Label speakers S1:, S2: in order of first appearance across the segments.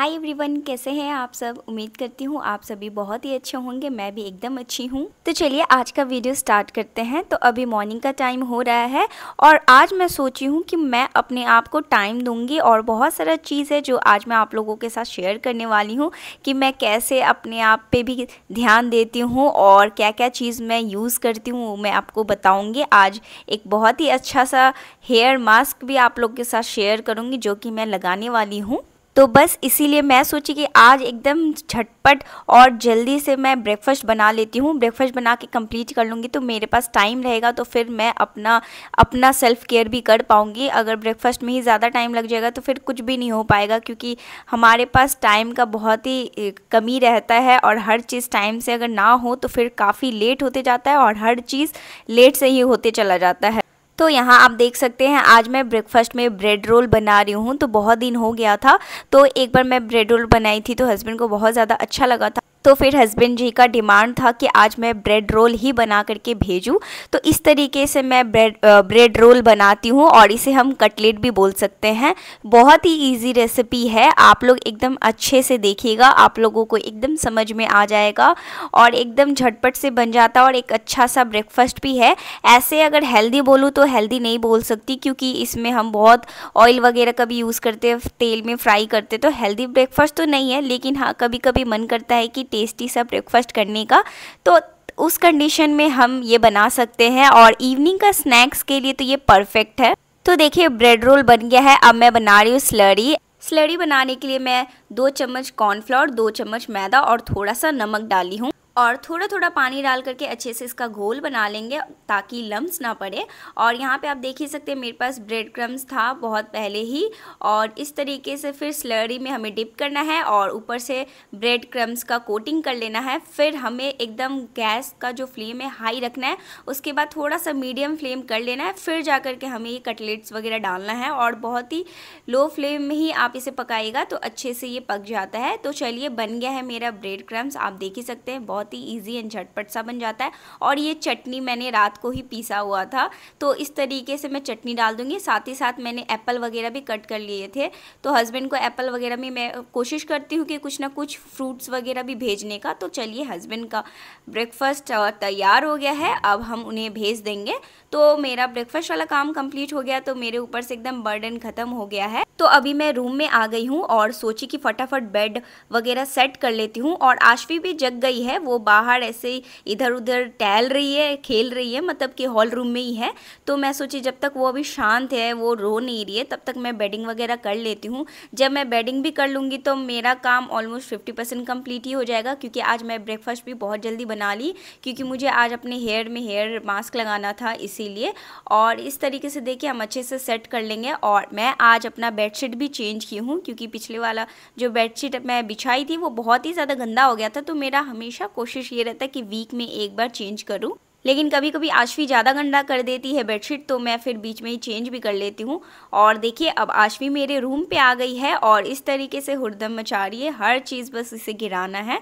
S1: hi everyone कैसे हैं आप सब उम्मीद करती हूँ आप सभी बहुत ही अच्छे होंगे मैं भी एकदम अच्छी हूँ तो चलिए आज का वीडियो स्टार्ट करते हैं तो अभी मॉर्निंग का टाइम हो रहा है और आज मैं सोची हूँ कि मैं अपने आप को टाइम दूंगी और बहुत सारा चीज़ है जो आज मैं आप लोगों के साथ शेयर करने वाली हूँ कि मैं कैसे अपने आप पर भी ध्यान देती हूँ और क्या क्या चीज़ मैं यूज़ करती हूँ मैं आपको बताऊँगी आज एक बहुत ही अच्छा सा हेयर मास्क भी आप लोग के साथ शेयर करूँगी जो कि मैं लगाने वाली हूँ तो बस इसीलिए मैं सोची कि आज एकदम झटपट और जल्दी से मैं ब्रेकफास्ट बना लेती हूँ ब्रेकफास्ट बना के कंप्लीट कर लूँगी तो मेरे पास टाइम रहेगा तो फिर मैं अपना अपना सेल्फ़ केयर भी कर पाऊँगी अगर ब्रेकफास्ट में ही ज़्यादा टाइम लग जाएगा तो फिर कुछ भी नहीं हो पाएगा क्योंकि हमारे पास टाइम का बहुत ही कमी रहता है और हर चीज़ टाइम से अगर ना हो तो फिर काफ़ी लेट होते जाता है और हर चीज़ लेट से ही होते चला जाता है तो यहाँ आप देख सकते हैं आज मैं ब्रेकफास्ट में ब्रेड रोल बना रही हूँ तो बहुत दिन हो गया था तो एक बार मैं ब्रेड रोल बनाई थी तो हस्बैंड को बहुत ज़्यादा अच्छा लगा था तो फिर हस्बैंड जी का डिमांड था कि आज मैं ब्रेड रोल ही बना करके भेजूँ तो इस तरीके से मैं ब्रेड ब्रेड रोल बनाती हूँ और इसे हम कटलेट भी बोल सकते हैं बहुत ही इजी रेसिपी है आप लोग एकदम अच्छे से देखिएगा आप लोगों को एकदम समझ में आ जाएगा और एकदम झटपट से बन जाता और एक अच्छा सा ब्रेकफास्ट भी है ऐसे अगर हेल्दी बोलूँ तो हेल्दी नहीं बोल सकती क्योंकि इसमें हम बहुत ऑयल वगैरह कभी यूज़ करते तेल में फ्राई करते तो हेल्दी ब्रेकफास्ट तो नहीं है लेकिन हाँ कभी कभी मन करता है कि टेस्टी सा ब्रेकफास्ट करने का तो उस कंडीशन में हम ये बना सकते हैं और इवनिंग का स्नैक्स के लिए तो ये परफेक्ट है तो देखिए ब्रेड रोल बन गया है अब मैं बना रही हूँ स्लरी स्लरी बनाने के लिए मैं दो चम्मच कॉर्नफ्लावर दो चम्मच मैदा और थोड़ा सा नमक डाली हूँ और थोड़ा थोड़ा पानी डाल करके अच्छे से इसका घोल बना लेंगे ताकि लम्स ना पड़े और यहाँ पे आप देख ही सकते हैं मेरे पास ब्रेड क्रम्स था बहुत पहले ही और इस तरीके से फिर स्लरी में हमें डिप करना है और ऊपर से ब्रेड क्रम्स का कोटिंग कर लेना है फिर हमें एकदम गैस का जो फ्लेम है हाई रखना है उसके बाद थोड़ा सा मीडियम फ्लेम कर लेना है फिर जा कर के हमें ये कटलेट्स वगैरह डालना है और बहुत ही लो फ्लेम में ही आप इसे पकाएगा तो अच्छे से ये पक जाता है तो चलिए बन गया है मेरा ब्रेड क्रम्स आप देख ही सकते हैं बहुत बहुत ही ईजी एंड झटपट सा बन जाता है और ये चटनी मैंने रात को ही पीसा हुआ था तो इस तरीके से मैं चटनी डाल दूँगी साथ ही साथ मैंने एप्पल वगैरह भी कट कर लिए थे तो हस्बैंड को एप्पल वगैरह में मैं कोशिश करती हूँ कि कुछ ना कुछ फ्रूट्स वगैरह भी भेजने का तो चलिए हस्बैंड का ब्रेकफास्ट तैयार हो गया है अब हम उन्हें भेज देंगे तो मेरा ब्रेकफास्ट वाला काम कंप्लीट हो गया तो मेरे ऊपर से एकदम बर्डन ख़त्म हो गया है तो अभी मैं रूम में आ गई हूँ और सोची कि फटाफट बेड वगैरह सेट कर लेती हूँ और आशवी भी जग गई है वो वो बाहर ऐसे ही इधर उधर टहल रही है खेल रही है मतलब कि हॉल रूम में ही है तो मैं सोची जब तक वो अभी शांत है वो रो नहीं रही है तब तक मैं बेडिंग वगैरह कर लेती हूँ जब मैं बेडिंग भी कर लूँगी तो मेरा काम ऑलमोस्ट फिफ्टी परसेंट कम्प्लीट ही हो जाएगा क्योंकि आज मैं ब्रेकफास्ट भी बहुत जल्दी बना ली क्योंकि मुझे आज अपने हेयर में हेयर मास्क लगाना था इसीलिए और इस तरीके से देखिए हम अच्छे से सेट कर लेंगे और मैं आज अपना बेडशीट भी चेंज की हूँ क्योंकि पिछले वाला जो बेडशीट मैं बिछाई थी वो बहुत ही ज़्यादा गंदा हो गया था तो मेरा हमेशा कोशिश ये रहता है कि वीक में एक बार चेंज करूँ लेकिन कभी कभी आशवी ज़्यादा गंदा कर देती है बेडशीट तो मैं फिर बीच में ही चेंज भी कर लेती हूँ और देखिए अब आशवी मेरे रूम पे आ गई है और इस तरीके से हुरदम मचा रही है हर चीज़ बस इसे गिराना है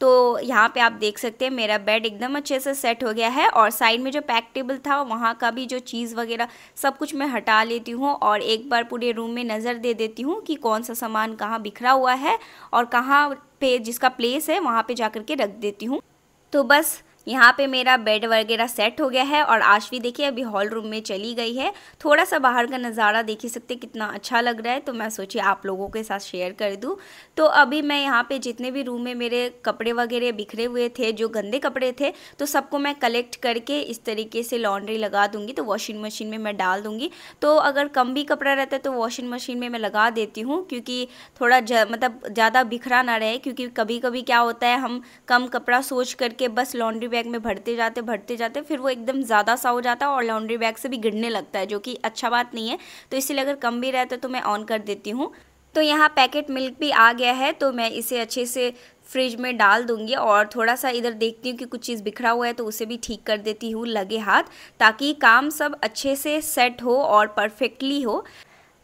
S1: तो यहाँ पे आप देख सकते हैं मेरा बेड एकदम अच्छे से सेट हो गया है और साइड में जो पैक टेबल था वहाँ का भी जो चीज़ वगैरह सब कुछ मैं हटा लेती हूँ और एक बार पूरे रूम में नज़र दे देती हूँ कि कौन सा सामान कहाँ बिखरा हुआ है और कहाँ पे जिसका प्लेस है वहाँ पे जा के रख देती हूँ तो बस यहाँ पे मेरा बेड वगैरह सेट हो गया है और आशवी देखिए अभी हॉल रूम में चली गई है थोड़ा सा बाहर का नज़ारा देख ही सकते कितना अच्छा लग रहा है तो मैं सोची आप लोगों के साथ शेयर कर दूँ तो अभी मैं यहाँ पे जितने भी रूम में मेरे कपड़े वगैरह बिखरे हुए थे जो गंदे कपड़े थे तो सबको मैं कलेक्ट करके इस तरीके से लॉन्ड्री लगा दूँगी तो वॉशिंग मशीन में मैं डाल दूँगी तो अगर कम भी कपड़ा रहता है तो वॉशिंग मशीन में मैं लगा देती हूँ क्योंकि थोड़ा मतलब ज़्यादा बिखरा ना रहे क्योंकि कभी कभी क्या होता है हम कम कपड़ा सोच करके बस लॉन्ड्री बैग में भरते जाते भरते जाते फिर वो एकदम ज़्यादा सा हो जाता है और लॉन्ड्री बैग से भी गिरने लगता है जो कि अच्छा बात नहीं है तो इसलिए अगर कम भी रहता है तो मैं ऑन कर देती हूँ तो यहाँ पैकेट मिल्क भी आ गया है तो मैं इसे अच्छे से फ्रिज में डाल दूंगी और थोड़ा सा इधर देखती हूँ कि कुछ चीज़ बिखरा हुआ है तो उसे भी ठीक कर देती हूँ लगे हाथ ताकि काम सब अच्छे से सेट हो और परफेक्टली हो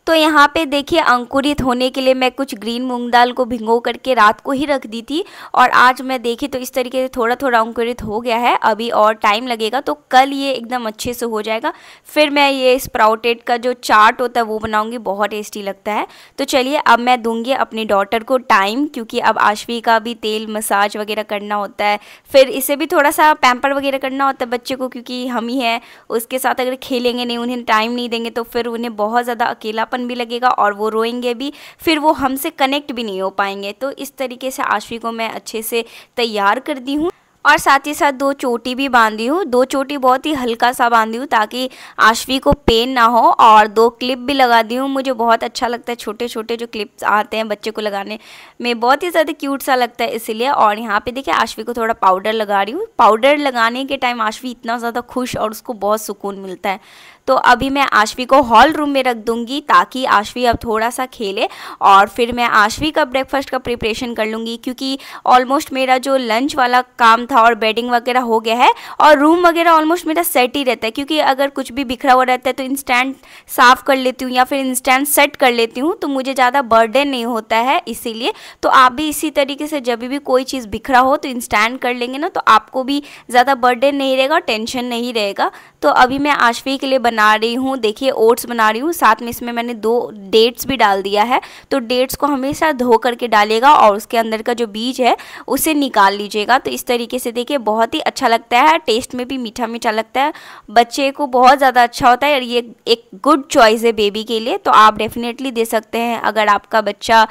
S1: तो यहाँ पे देखिए अंकुरित होने के लिए मैं कुछ ग्रीन मूंग दाल को भिंगो करके रात को ही रख दी थी और आज मैं देखी तो इस तरीके से थोड़ा थोड़ा अंकुरित हो गया है अभी और टाइम लगेगा तो कल ये एकदम अच्छे से हो जाएगा फिर मैं ये स्प्राउटेड का जो चाट होता है वो बनाऊँगी बहुत टेस्टी लगता है तो चलिए अब मैं दूंगी अपनी डॉटर को टाइम क्योंकि अब आशवी का भी तेल मसाज वगैरह करना होता है फिर इसे भी थोड़ा सा पैम्पर वगैरह करना होता है बच्चे को क्योंकि हम ही हैं उसके साथ अगर खेलेंगे नहीं उन्हें टाइम नहीं देंगे तो फिर उन्हें बहुत ज़्यादा अकेला अकेलापन भी लगेगा और वो रोएंगे भी फिर वो हमसे कनेक्ट भी नहीं हो पाएंगे तो इस तरीके से आशवी को मैं अच्छे से तैयार कर दी हूँ और साथ ही साथ दो चोटी भी बांधी हूँ दो चोटी बहुत ही हल्का सा बांधी हूँ ताकि आशवी को पेन ना हो और दो क्लिप भी लगा दी हूँ मुझे बहुत अच्छा लगता है छोटे छोटे जो क्लिप्स आते हैं बच्चे को लगाने में बहुत ही ज़्यादा क्यूट सा लगता है इसीलिए और यहाँ पे देखिए आशवी को थोड़ा पाउडर लगा रही हूँ पाउडर लगाने के टाइम आशवी इतना ज़्यादा खुश और उसको बहुत सुकून मिलता है तो अभी मैं आशवी को हॉल रूम में रख दूँगी ताकि आशवी अब थोड़ा सा खेले और फिर मैं आशवी का ब्रेकफास्ट का प्रिपरेशन कर लूँगी क्योंकि ऑलमोस्ट मेरा जो लंच वाला काम था और बेडिंग वगैरह हो गया है और रूम वगैरह ऑलमोस्ट मेरा सेट ही रहता है क्योंकि अगर कुछ भी बिखरा हुआ रहता है तो इंस्टेंट साफ़ कर लेती हूँ या फिर इंस्टेंट सेट कर लेती हूँ तो मुझे ज़्यादा बर्डन नहीं होता है इसीलिए तो आप भी इसी तरीके से जब भी कोई चीज़ बिखरा हो तो इंस्टेंट कर लेंगे ना तो आपको भी ज़्यादा बर्डन नहीं रहेगा टेंशन नहीं रहेगा तो अभी मैं आशवी के लिए बना रही हूँ देखिए ओट्स बना रही हूँ साथ में इसमें मैंने दो डेट्स भी डाल दिया है तो डेट्स को हमेशा धो करके डालेगा और उसके अंदर का जो बीज है उसे निकाल लीजिएगा तो इस तरीके से देखिए बहुत ही अच्छा लगता है टेस्ट में भी मीठा मीठा लगता है बच्चे को बहुत ज़्यादा अच्छा होता है और ये एक गुड चॉइस है बेबी के लिए तो आप डेफिनेटली दे सकते हैं अगर आपका बच्चा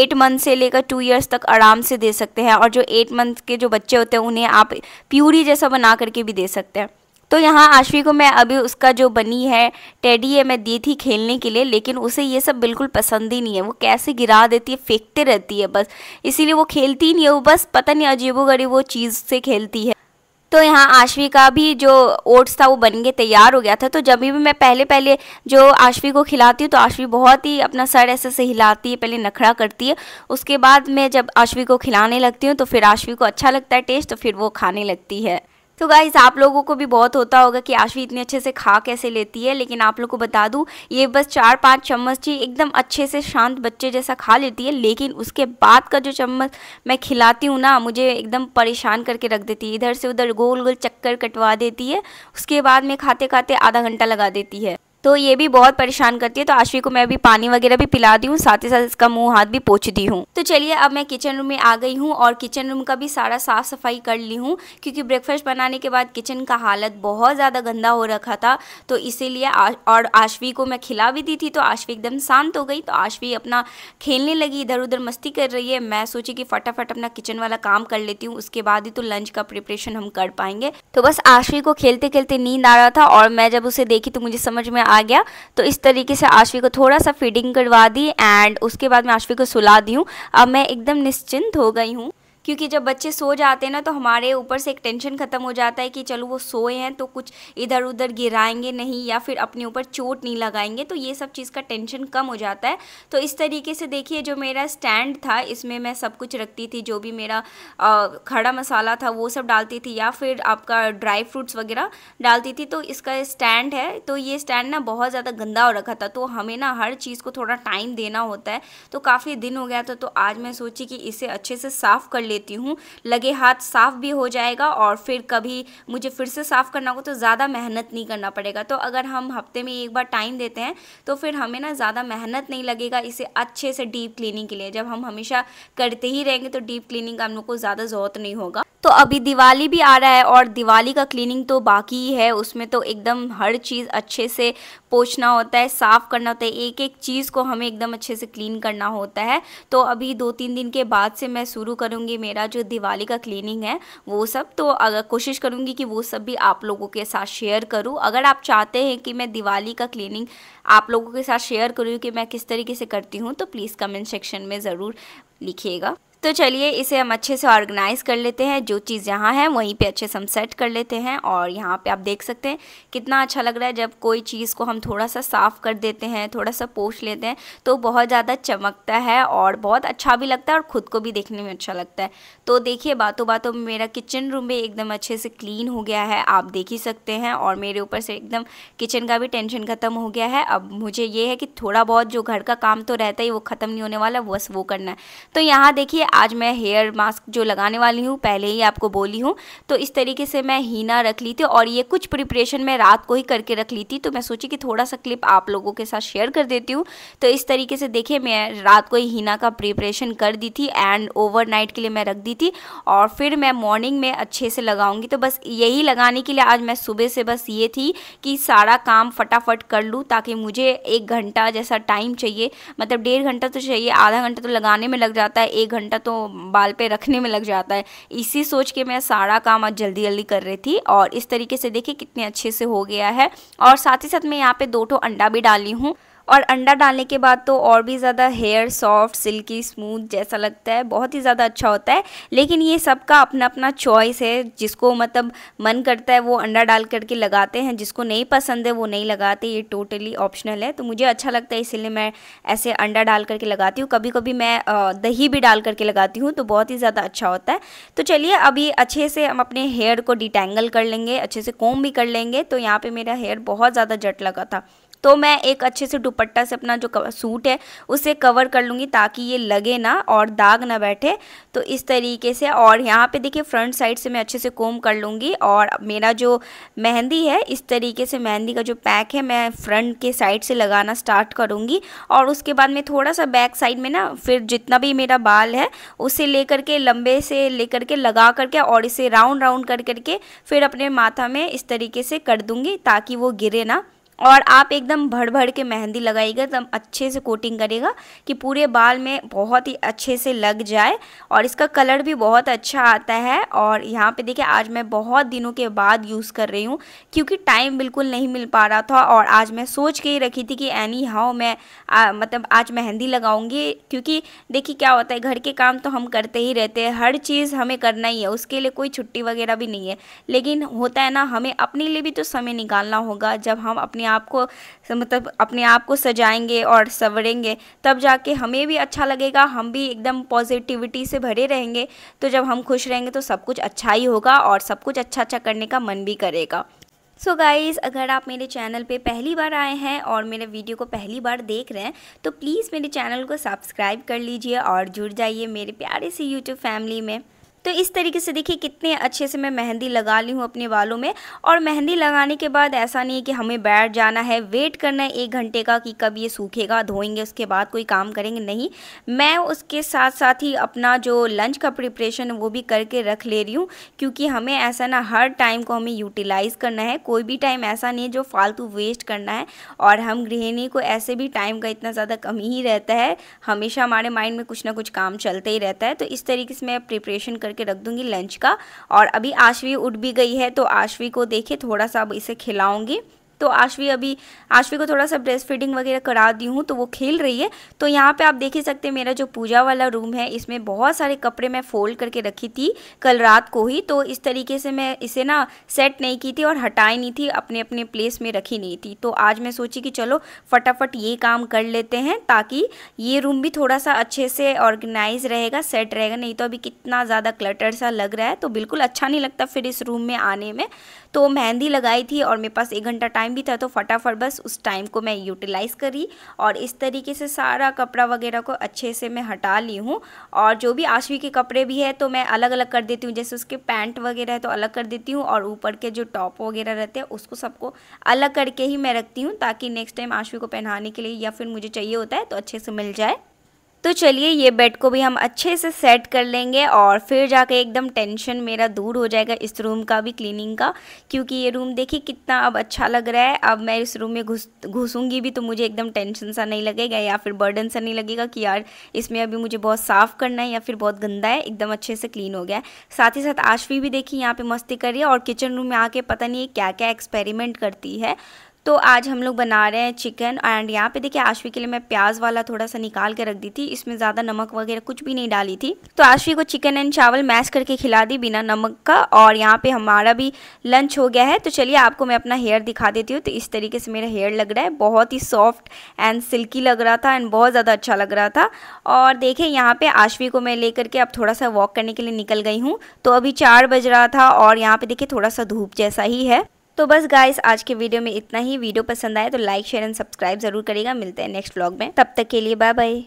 S1: एट मंथ से लेकर टू ईयर्स तक आराम से दे सकते हैं और जो एट मंथ के जो बच्चे होते हैं उन्हें आप प्यूरी जैसा बना करके भी दे सकते हैं तो यहाँ आशवी को मैं अभी उसका जो बनी है टेडी है मैं दी थी खेलने के लिए लेकिन उसे ये सब बिल्कुल पसंद ही नहीं है वो कैसे गिरा देती है फेंकते रहती है बस इसीलिए वो खेलती ही नहीं है वो बस पता नहीं गरीब वो चीज़ से खेलती है तो यहाँ आशवी का भी जो ओट्स था वो बन के तैयार हो गया था तो जब भी मैं पहले पहले जो आशवी को खिलाती हूँ तो आशवी बहुत ही अपना सर ऐसे से हिलाती है पहले नखड़ा करती है उसके बाद मैं जब आशवी को खिलाने लगती हूँ तो फिर आशवी को अच्छा लगता है टेस्ट तो फिर वो खाने लगती है तो गाइज़ आप लोगों को भी बहुत होता होगा कि आशवी इतने अच्छे से खा कैसे लेती है लेकिन आप लोग को बता दूँ ये बस चार पाँच चम्मच ही एकदम अच्छे से शांत बच्चे जैसा खा लेती है लेकिन उसके बाद का जो चम्मच मैं खिलाती हूँ ना मुझे एकदम परेशान करके रख देती है इधर से उधर गोल गोल चक्कर कटवा देती है उसके बाद में खाते खाते आधा घंटा लगा देती है तो ये भी बहुत परेशान करती है तो आशवी को मैं भी पानी वगैरह भी पिला दी हूँ साथ ही साथ इसका मुंह हाथ भी पोछ दी हूँ तो चलिए अब मैं किचन रूम में आ गई हूँ और किचन रूम का भी सारा साफ सफाई कर ली हूँ क्योंकि ब्रेकफास्ट बनाने के बाद किचन का हालत बहुत ज़्यादा गंदा हो रखा था तो इसीलिए और आशवी को मैं खिला भी दी थी तो आशवी एकदम शांत हो गई तो आशवी अपना खेलने लगी इधर उधर मस्ती कर रही है मैं सोची कि फटाफट अपना किचन वाला काम कर लेती हूँ उसके बाद ही तो लंच का प्रिपरेशन हम कर पाएंगे तो बस आशवी को खेलते खेलते नींद आ रहा था और मैं जब उसे देखी तो मुझे समझ में आ गया तो इस तरीके से आशवी को थोड़ा सा फीडिंग करवा दी एंड उसके बाद मैं आशवी को सुला दी हूँ अब मैं एकदम निश्चिंत हो गई हूँ क्योंकि जब बच्चे सो जाते हैं ना तो हमारे ऊपर से एक टेंशन ख़त्म हो जाता है कि चलो वो सोए हैं तो कुछ इधर उधर गिराएंगे नहीं या फिर अपने ऊपर चोट नहीं लगाएंगे तो ये सब चीज़ का टेंशन कम हो जाता है तो इस तरीके से देखिए जो मेरा स्टैंड था इसमें मैं सब कुछ रखती थी जो भी मेरा खड़ा मसाला था वो सब डालती थी या फिर आपका ड्राई फ्रूट्स वगैरह डालती थी तो इसका स्टैंड है तो ये स्टैंड ना बहुत ज़्यादा गंदा हो रखा था तो हमें ना हर चीज़ को थोड़ा टाइम देना होता है तो काफ़ी दिन हो गया था तो आज मैं सोची कि इसे अच्छे से साफ़ कर लेती हूँ लगे हाथ साफ़ भी हो जाएगा और फिर कभी मुझे फिर से साफ़ करना होगा तो ज़्यादा मेहनत नहीं करना पड़ेगा तो अगर हम हफ्ते में एक बार टाइम देते हैं तो फिर हमें ना ज़्यादा मेहनत नहीं लगेगा इसे अच्छे से डीप क्लीनिंग के लिए जब हम हमेशा करते ही रहेंगे तो डीप क्लीनिंग का हम लोग को ज़्यादा ज़रूरत नहीं होगा तो अभी दिवाली भी आ रहा है और दिवाली का क्लीनिंग तो बाकी ही है उसमें तो एकदम हर चीज़ अच्छे से पोछना होता है साफ़ करना होता है एक एक चीज़ को हमें एकदम अच्छे से क्लीन करना होता है तो अभी दो तीन दिन के बाद से मैं शुरू करूँगी मेरा जो दिवाली का क्लीनिंग है वो सब तो अगर कोशिश करूँगी कि वो सब भी आप लोगों के साथ शेयर करूँ अगर आप चाहते हैं कि मैं दिवाली का क्लीनिंग आप लोगों के साथ शेयर करूँ कि मैं किस तरीके से करती हूँ तो प्लीज़ कमेंट सेक्शन में ज़रूर लिखिएगा तो चलिए इसे हम अच्छे से ऑर्गेनाइज़ कर लेते हैं जो चीज़ यहाँ है वहीं पे अच्छे से हम सेट कर लेते हैं और यहाँ पे आप देख सकते हैं कितना अच्छा लग रहा है जब कोई चीज़ को हम थोड़ा सा साफ़ कर देते हैं थोड़ा सा पोछ लेते हैं तो बहुत ज़्यादा चमकता है और बहुत अच्छा भी लगता है और ख़ुद को भी देखने में अच्छा लगता है तो देखिए बातों बातों में मेरा किचन रूम भी एकदम अच्छे से क्लीन हो गया है आप देख ही सकते हैं और मेरे ऊपर से एकदम किचन का भी टेंशन ख़त्म हो गया है अब मुझे ये है कि थोड़ा बहुत जो घर का काम तो रहता ही वो ख़त्म नहीं होने वाला बस वो करना है तो यहाँ देखिए आज मैं हेयर मास्क जो लगाने वाली हूँ पहले ही आपको बोली हूँ तो इस तरीके से मैं हीना रख ली थी और ये कुछ प्रिपरेशन मैं रात को ही करके रख ली थी तो मैं सोची कि थोड़ा सा क्लिप आप लोगों के साथ शेयर कर देती हूँ तो इस तरीके से देखिए मैं रात को ही हीना का प्रिपरेशन कर दी थी एंड ओवर के लिए मैं रख दी थी और फिर मैं मॉर्निंग में अच्छे से लगाऊंगी तो बस यही लगाने के लिए आज मैं सुबह से बस ये थी कि सारा काम फटाफट कर लूँ ताकि मुझे एक घंटा जैसा टाइम चाहिए मतलब डेढ़ घंटा तो चाहिए आधा घंटा तो लगाने में लग जाता है एक घंटा तो बाल पे रखने में लग जाता है इसी सोच के मैं सारा काम आज जल्दी जल्दी कर रही थी और इस तरीके से देखिए कितने अच्छे से हो गया है और साथ ही साथ मैं यहाँ पे दो ठो अंडा भी डाली हूँ और अंडा डालने के बाद तो और भी ज़्यादा हेयर सॉफ्ट सिल्की स्मूथ जैसा लगता है बहुत ही ज़्यादा अच्छा होता है लेकिन ये सबका अपना अपना चॉइस है जिसको मतलब मन करता है वो अंडा डाल करके लगाते हैं जिसको नहीं पसंद है वो नहीं लगाते ये टोटली ऑप्शनल है तो मुझे अच्छा लगता है इसीलिए मैं ऐसे अंडा डाल करके लगाती हूँ कभी कभी मैं दही भी डाल करके लगाती हूँ तो बहुत ही ज़्यादा अच्छा होता है तो चलिए अभी अच्छे से हम अपने हेयर को डिटेंगल कर लेंगे अच्छे से कोम भी कर लेंगे तो यहाँ पर मेरा हेयर बहुत ज़्यादा जट लगा था तो मैं एक अच्छे से दुपट्टा से अपना जो सूट है उसे कवर कर लूँगी ताकि ये लगे ना और दाग ना बैठे तो इस तरीके से और यहाँ पे देखिए फ्रंट साइड से मैं अच्छे से कोम कर लूँगी और मेरा जो मेहंदी है इस तरीके से मेहंदी का जो पैक है मैं फ्रंट के साइड से लगाना स्टार्ट करूँगी और उसके बाद मैं थोड़ा सा बैक साइड में ना फिर जितना भी मेरा बाल है उसे ले करके लंबे से ले करके लगा करके और इसे राउंड राउंड कर करके फिर अपने माथा में इस तरीके से कर दूँगी ताकि वो गिरे ना और आप एकदम भर भर के मेहंदी लगाइएगा एकदम अच्छे से कोटिंग करेगा कि पूरे बाल में बहुत ही अच्छे से लग जाए और इसका कलर भी बहुत अच्छा आता है और यहाँ पे देखिए आज मैं बहुत दिनों के बाद यूज़ कर रही हूँ क्योंकि टाइम बिल्कुल नहीं मिल पा रहा था और आज मैं सोच के ही रखी थी कि एनी हाउ मैं आ, मतलब आज मेहंदी लगाऊँगी क्योंकि देखिए क्या होता है घर के काम तो हम करते ही रहते हैं हर चीज़ हमें करना ही है उसके लिए कोई छुट्टी वगैरह भी नहीं है लेकिन होता है ना हमें अपने लिए भी तो समय निकालना होगा जब हम अपने आप को मतलब अपने आप को सजाएंगे और सवरेंगे तब जाके हमें भी अच्छा लगेगा हम भी एकदम पॉजिटिविटी से भरे रहेंगे तो जब हम खुश रहेंगे तो सब कुछ अच्छा ही होगा और सब कुछ अच्छा अच्छा करने का मन भी करेगा सो so गाइज़ अगर आप मेरे चैनल पे पहली बार आए हैं और मेरे वीडियो को पहली बार देख रहे हैं तो प्लीज़ मेरे चैनल को सब्सक्राइब कर लीजिए और जुड़ जाइए मेरे प्यारे से यूट्यूब फैमिली में तो इस तरीके से देखिए कितने अच्छे से मैं मेहंदी लगा ली हूँ अपने बालों में और मेहंदी लगाने के बाद ऐसा नहीं है कि हमें बैठ जाना है वेट करना है एक घंटे का कि कब ये सूखेगा धोएंगे उसके बाद कोई काम करेंगे नहीं मैं उसके साथ साथ ही अपना जो लंच का प्रिपरेशन वो भी करके रख ले रही हूँ क्योंकि हमें ऐसा ना हर टाइम को हमें यूटिलाइज़ करना है कोई भी टाइम ऐसा नहीं है जो फालतू वेस्ट करना है और हम गृहिणी को ऐसे भी टाइम का इतना ज़्यादा कमी ही रहता है हमेशा हमारे माइंड में कुछ ना कुछ काम चलते ही रहता है तो इस तरीके से मैं प्रिपरेशन कर करके रख दूंगी लंच का और अभी आशवी उठ भी गई है तो आशवी को देखे थोड़ा सा अब इसे खिलाऊंगी तो आशवी अभी आशवी को थोड़ा सा ब्रेस्ट फीडिंग वगैरह करा दी हूँ तो वो खेल रही है तो यहाँ पे आप देख ही सकते हैं मेरा जो पूजा वाला रूम है इसमें बहुत सारे कपड़े मैं फोल्ड करके रखी थी कल रात को ही तो इस तरीके से मैं इसे ना सेट नहीं की थी और हटाई नहीं थी अपने अपने प्लेस में रखी नहीं थी तो आज मैं सोची कि चलो फटाफट ये काम कर लेते हैं ताकि ये रूम भी थोड़ा सा अच्छे से ऑर्गेनाइज रहेगा सेट रहेगा नहीं तो अभी कितना ज़्यादा क्लटर सा लग रहा है तो बिल्कुल अच्छा नहीं लगता फिर इस रूम में आने में तो मेहंदी लगाई थी और मेरे पास एक घंटा टाइम टाइम भी था तो फटाफट बस उस टाइम को मैं यूटिलाइज़ करी और इस तरीके से सारा कपड़ा वगैरह को अच्छे से मैं हटा ली हूँ और जो भी आशवी के कपड़े भी है तो मैं अलग अलग कर देती हूँ जैसे उसके पैंट वगैरह है तो अलग कर देती हूँ और ऊपर के जो टॉप वगैरह रहते हैं उसको सबको अलग करके ही मैं रखती हूँ ताकि नेक्स्ट टाइम आशवी को पहनाने के लिए या फिर मुझे चाहिए होता है तो अच्छे से मिल जाए तो चलिए ये बेड को भी हम अच्छे से सेट कर लेंगे और फिर जाके एकदम टेंशन मेरा दूर हो जाएगा इस रूम का भी क्लीनिंग का क्योंकि ये रूम देखिए कितना अब अच्छा लग रहा है अब मैं इस रूम में घुस घुसूँगी भी तो मुझे एकदम टेंशन सा नहीं लगेगा या फिर बर्डन सा नहीं लगेगा कि यार इसमें अभी मुझे बहुत साफ़ करना है या फिर बहुत गंदा है एकदम अच्छे से क्लीन हो गया है साथ ही साथ आशवी भी देखिए यहाँ पर मस्ती कर रही है और किचन रूम में आके पता नहीं क्या क्या एक्सपेरिमेंट करती है तो आज हम लोग बना रहे हैं चिकन एंड यहाँ पे देखिए आशवी के लिए मैं प्याज वाला थोड़ा सा निकाल के रख दी थी इसमें ज़्यादा नमक वगैरह कुछ भी नहीं डाली थी तो आशवी को चिकन एंड चावल मैश करके खिला दी बिना नमक का और यहाँ पे हमारा भी लंच हो गया है तो चलिए आपको मैं अपना हेयर दिखा देती हूँ तो इस तरीके से मेरा हेयर लग रहा है बहुत ही सॉफ्ट एंड सिल्की लग रहा था एंड बहुत ज़्यादा अच्छा लग रहा था और देखें यहाँ पर आशवी को मैं ले करके अब थोड़ा सा वॉक करने के लिए निकल गई हूँ तो अभी चार बज रहा था और यहाँ पर देखिए थोड़ा सा धूप जैसा ही है तो बस गाइस आज के वीडियो में इतना ही वीडियो पसंद आए तो लाइक शेयर एंड सब्सक्राइब जरूर करेगा मिलते हैं नेक्स्ट ब्लॉग में तब तक के लिए बाय बाय